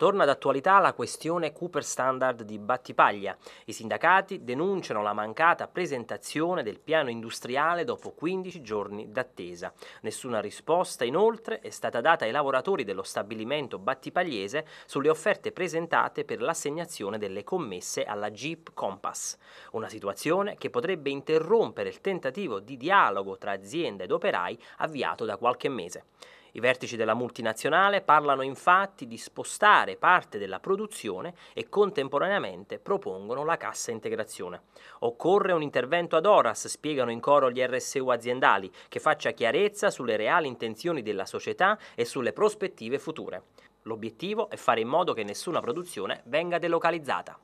Torna d'attualità la questione Cooper Standard di Battipaglia. I sindacati denunciano la mancata presentazione del piano industriale dopo 15 giorni d'attesa. Nessuna risposta inoltre è stata data ai lavoratori dello stabilimento battipagliese sulle offerte presentate per l'assegnazione delle commesse alla Jeep Compass. Una situazione che potrebbe interrompere il tentativo di dialogo tra azienda ed operai avviato da qualche mese. I vertici della multinazionale parlano infatti di spostare parte della produzione e contemporaneamente propongono la cassa integrazione. Occorre un intervento ad horas, spiegano in coro gli RSU aziendali, che faccia chiarezza sulle reali intenzioni della società e sulle prospettive future. L'obiettivo è fare in modo che nessuna produzione venga delocalizzata.